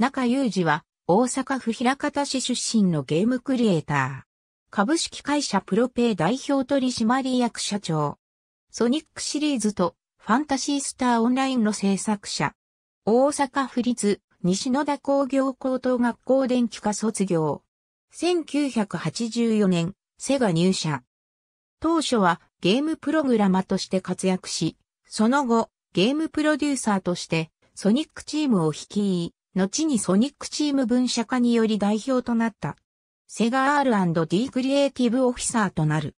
中裕二は、大阪府平方市出身のゲームクリエイター。株式会社プロペイ代表取締役社長。ソニックシリーズとファンタシースターオンラインの制作者。大阪府立西野田工業高等学校電気科卒業。1984年、セガ入社。当初はゲームプログラマとして活躍し、その後、ゲームプロデューサーとしてソニックチームを率い、後にソニックチーム分社化により代表となった。セガ R&D クリエイティブオフィサーとなる。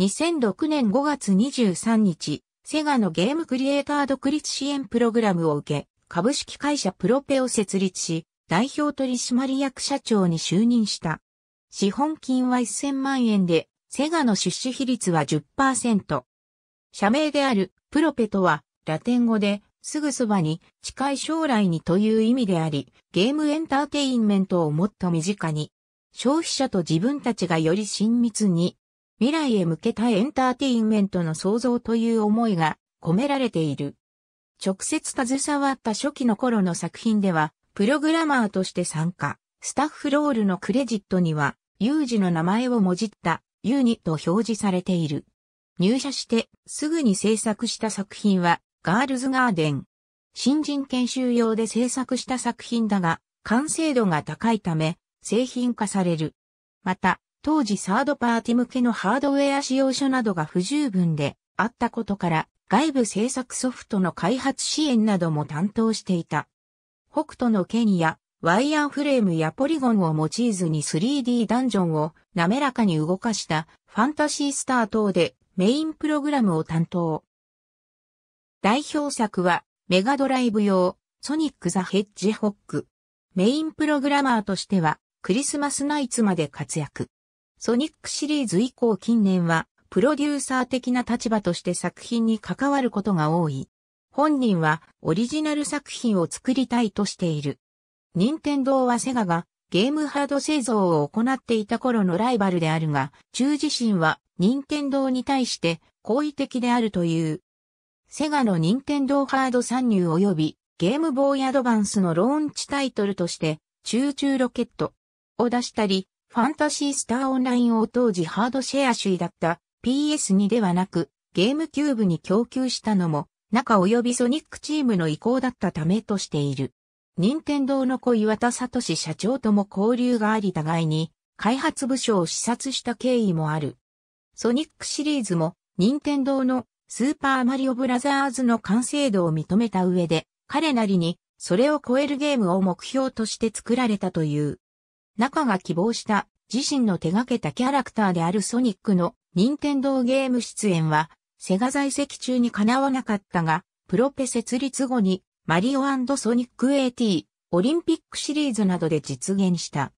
2006年5月23日、セガのゲームクリエイター独立支援プログラムを受け、株式会社プロペを設立し、代表取締役社長に就任した。資本金は1000万円で、セガの出資比率は10%。社名であるプロペとは、ラテン語ですぐそばに近い将来にという意味であり、ゲームエンターテインメントをもっと身近に、消費者と自分たちがより親密に、未来へ向けたエンターテインメントの創造という思いが込められている。直接携わった初期の頃の作品では、プログラマーとして参加、スタッフロールのクレジットには、ユージの名前をもじった、ユーニと表示されている。入社してすぐに制作した作品は、ガールズガーデン。新人研修用で制作した作品だが、完成度が高いため、製品化される。また、当時サードパーティ向けのハードウェア使用書などが不十分であったことから、外部制作ソフトの開発支援なども担当していた。北斗の剣や、ワイヤーフレームやポリゴンを用いずに 3D ダンジョンを滑らかに動かしたファンタシースター等でメインプログラムを担当。代表作は、メガドライブ用、ソニック・ザ・ヘッジホック。メインプログラマーとしては、クリスマスナイツまで活躍。ソニックシリーズ以降近年は、プロデューサー的な立場として作品に関わることが多い。本人はオリジナル作品を作りたいとしている。任天堂はセガがゲームハード製造を行っていた頃のライバルであるが、中自身は任天堂に対して好意的であるというセガの任天堂ハード参入及びゲームボーイアドバンスのローンチタイトルとして、中中ロケットを出したり、ファンタシースターオンラインを当時ハードシェア主位だった PS2 ではなく、ゲームキューブに供給したのも、中及びソニックチームの意向だったためとしている。任天堂の小岩田聡社長とも交流があり互いに、開発部署を視察した経緯もある。ソニックシリーズも、任天堂のスーパーマリオブラザーズの完成度を認めた上で、彼なりにそれを超えるゲームを目標として作られたという。中が希望した自身の手掛けたキャラクターであるソニックの任天堂ゲーム出演は、セガ在籍中に叶わなかったが、プロペ設立後にマリオソニック AT オリンピックシリーズなどで実現した。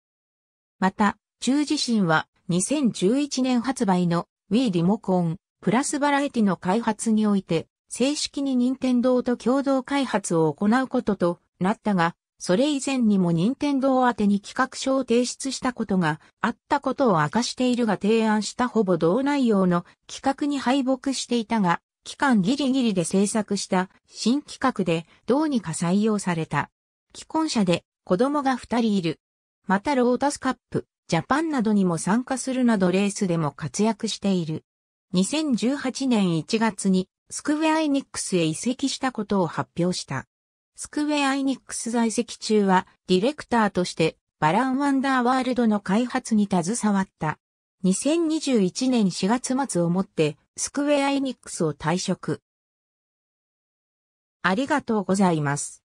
また、中自身は2011年発売の Wii リモコンプラスバラエティの開発において、正式に任天堂と共同開発を行うこととなったが、それ以前にも任天堂宛てに企画書を提出したことがあったことを明かしているが提案したほぼ同内容の企画に敗北していたが、期間ギリギリで制作した新企画でどうにか採用された。既婚者で子供が二人いる。またロータスカップ、ジャパンなどにも参加するなどレースでも活躍している。2018年1月にスクウェア・エニックスへ移籍したことを発表した。スクウェア・エニックス在籍中はディレクターとしてバラン・ワンダーワールドの開発に携わった。2021年4月末をもってスクウェア・エニックスを退職。ありがとうございます。